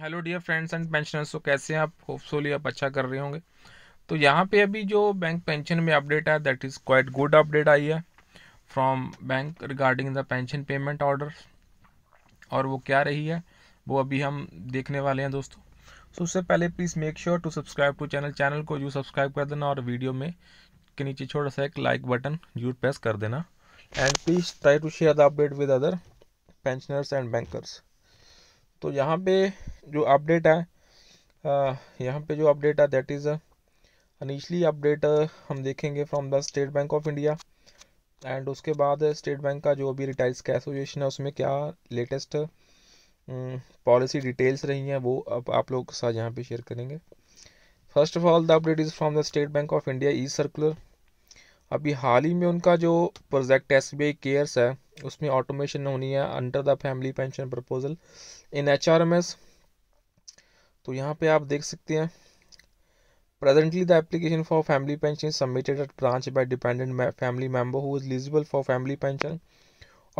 hello dear friends and pensioners तो कैसे हैं आप होपसोली आप अच्छा कर रहे होंगे तो यहाँ पे अभी जो बैंक पेंशन में अपडेट आया that is quite good update आई है from bank regarding the pension payment order और वो क्या रही है वो अभी हम देखने वाले हैं दोस्तों सो उससे पहले please make sure to subscribe to channel channel को जरूर सब्सक्राइब कर देना और वीडियो में के नीचे छोटा सा एक लाइक बटन जरूर प्रेस कर देना and please try to share the update with other pensioners and bankers तो यहाँ पे जो अपडेट है यहाँ पे जो अपडेट है दैट इज़ अनिशली अपडेट हम देखेंगे from the state bank of India and उसके बाद स्टेट बैंक का जो अभी रिटायर्स का एसोसिएशन है उसमें क्या लेटेस्ट पॉलिसी डिटेल्स रही हैं वो अब आप लोग के साथ यहाँ पे शेयर करेंगे first of all the update is from the state bank of India e circular अभी हाल ही में उनका जो project S B I cares है उसमें ऑटोमेशन होनी है under the family pension proposal in H R M S तो यहाँ पे आप देख सकते हैं presently the application for family pension submitted at branch by dependent family member who is eligible for family pension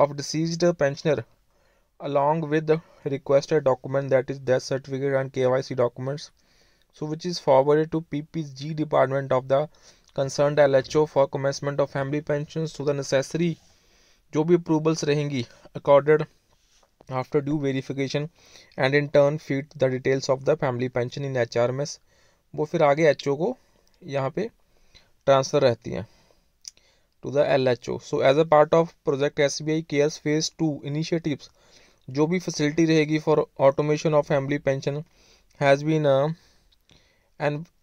of deceased pensioner along with requested document that is death certificate and K Y C documents so which is forward to P P G department of the concern L H O for commencement of family pension so the necessary जो भी approvals रहेंगी accorded after due verification and in turn feed the details of the family pension in HRMS वो फिर आगे H O को यहाँ पे transfer रहती हैं to the L H O so as a part of project S B I cares phase two initiatives जो भी फैसिलिटी रहेगी for automation of family pension has been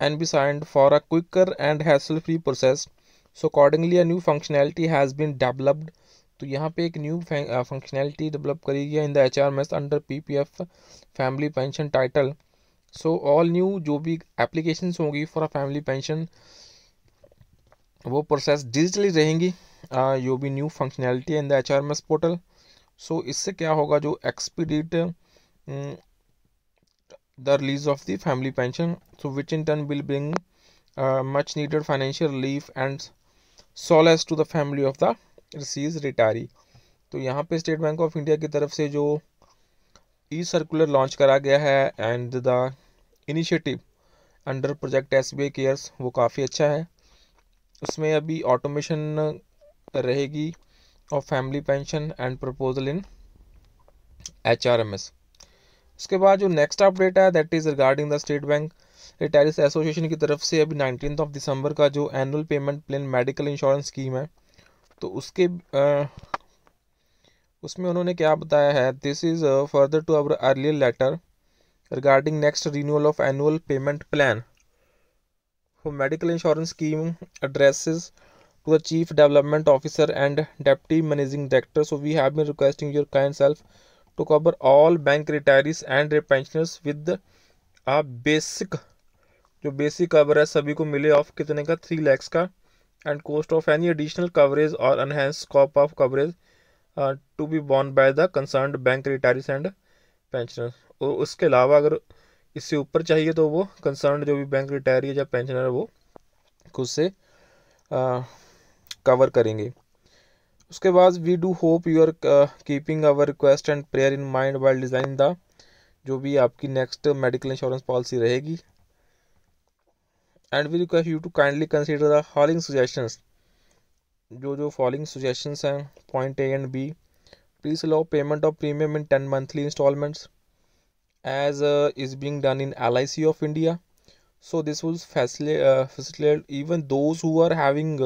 envisaged for a quicker and hassle free process so accordingly a new functionality has been developed तो यहाँ पे एक new functionality develop करी गई है in the H R M S under P P F family pension title so all new जो भी application होंगी फॉर अ फैमिली पेंशन वो प्रोसेस डिजिटली रहेंगी जो uh, भी न्यू फंक्शनैलिटी है in the H R M S portal so इससे क्या होगा जो expedite the release of the family pension so which in turn will bring much needed financial relief and solace to the family of the रसीज retiree तो यहाँ पे state bank of India की तरफ से जो ई सर्कुलर लॉन्च करा गया है and the initiative under project S B cares वो काफ़ी अच्छा है उसमें अभी ऑटोमेशन रहेगी और family pension and proposal in H R M S उसके बाद जो नेक्स्ट अपडेट है that is regarding the state bank retirees association की तरफ से अभी नाइनटीन ऑफ दिसंबर का जो annual payment plan medical insurance scheme है तो उसके आ, उसमें उन्होंने क्या बताया है this is further to our earlier letter regarding next renewal of annual payment plan for medical insurance scheme address to the chief development officer and deputy managing director so we have been requesting your kind self to cover all bank retirees and pensioners with uh basic जो basic cover है सभी को मिले of कितने का three lakhs का and cost of any additional coverage or enhanced scope of coverage uh, to be borne by the concerned bank retirees and pensioner और उसके अलावा अगर इससे ऊपर चाहिए तो वो कंसर्न जो भी बैंक रिटायर या पेंशनर वो खुद से कवर करेंगे उसके बाद we do hope you are keeping our request and prayer in mind while design the जो भी आपकी नेक्स्ट मेडिकल इंश्योरेंस पॉलिसी रहेगी and we request you to kindly consider the following suggestions जो जो फॉलोइंग सुजेशन हैं point A and B please allow payment of premium in ten monthly installments as is being done in L I C of India so this was facilitate even those who are having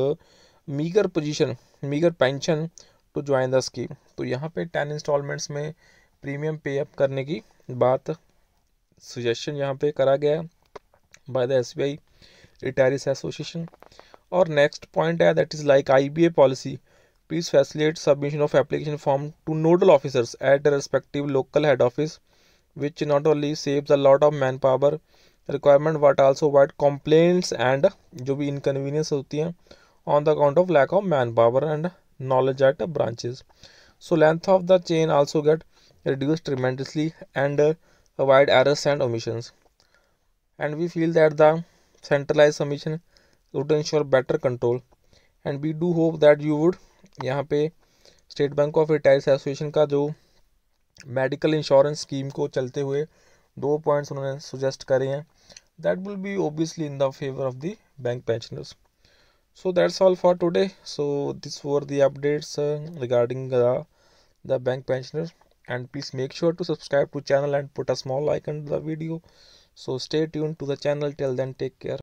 meagre position meagre pension to join the scheme तो यहाँ पर ten installments में premium pay up करने की बात suggestion यहाँ पर करा गया by the S B I retirees association or next point that is like iba policy please facilitate submission of application form to nodal officers at the respective local head office which not only saves a lot of manpower requirement but also avoid complaints and jo भी inconvenience होती हैं on the account of lack of manpower and knowledge at branches so length of the chain also get reduced tremendously and avoid errors and omissions and we feel that the centralized submission would ensure better control and we do hope that you would यहाँ पे state bank of retirees association का जो medical insurance scheme को चलते हुए दो points उन्होंने suggest करे हैं that will the obviously in the favour of so that's all for today so these were the updates uh, regarding the bank pensioners and please make sure to subscribe to channel and put a small like on the video so stay tuned to the channel till then take care